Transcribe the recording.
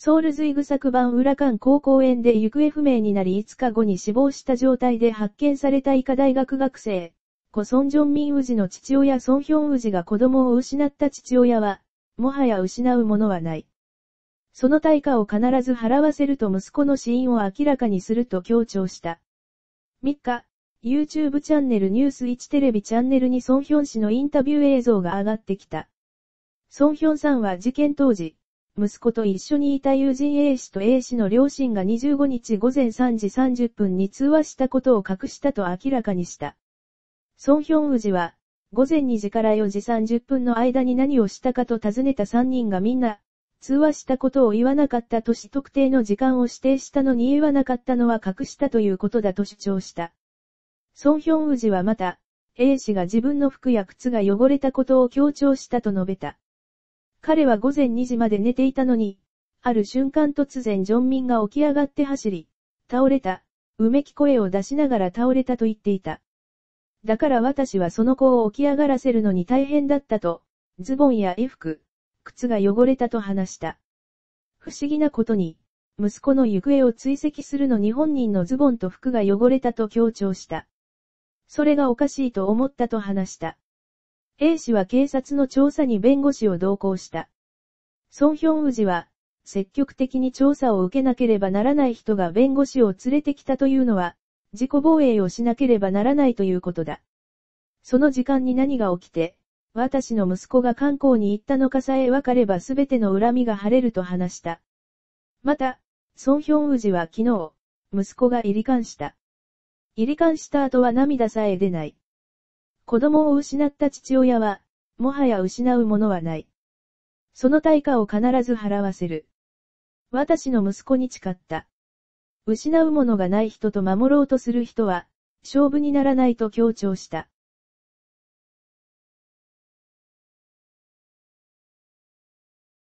ソウルズイグウラカン高校園で行方不明になり5日後に死亡した状態で発見された医科大学学生、コソンジョンミンウジの父親ソンヒョンウジが子供を失った父親は、もはや失うものはない。その対価を必ず払わせると息子の死因を明らかにすると強調した。3日、YouTube チャンネルニュース1テレビチャンネルにソンヒョン氏のインタビュー映像が上がってきた。ソンヒョンさんは事件当時、息子と一緒にいた友人 A 氏と A 氏の両親が25日午前3時30分に通話したことを隠したと明らかにした。ソンヒョンウジは、午前2時から4時30分の間に何をしたかと尋ねた3人がみんな、通話したことを言わなかったとし特定の時間を指定したのに言わなかったのは隠したということだと主張した。ソンヒョンウジはまた、A 氏が自分の服や靴が汚れたことを強調したと述べた。彼は午前2時まで寝ていたのに、ある瞬間突然ジョンミンが起き上がって走り、倒れた、うめき声を出しながら倒れたと言っていた。だから私はその子を起き上がらせるのに大変だったと、ズボンや衣服、靴が汚れたと話した。不思議なことに、息子の行方を追跡するのに本人のズボンと服が汚れたと強調した。それがおかしいと思ったと話した。A 氏は警察の調査に弁護士を同行した。ソンヒョンウジは、積極的に調査を受けなければならない人が弁護士を連れてきたというのは、自己防衛をしなければならないということだ。その時間に何が起きて、私の息子が観光に行ったのかさえわかればすべての恨みが晴れると話した。また、ソンヒョンウジは昨日、息子が入り官した。入り官した後は涙さえ出ない。子供を失った父親は、もはや失うものはない。その対価を必ず払わせる。私の息子に誓った。失うものがない人と守ろうとする人は、勝負にならないと強調した。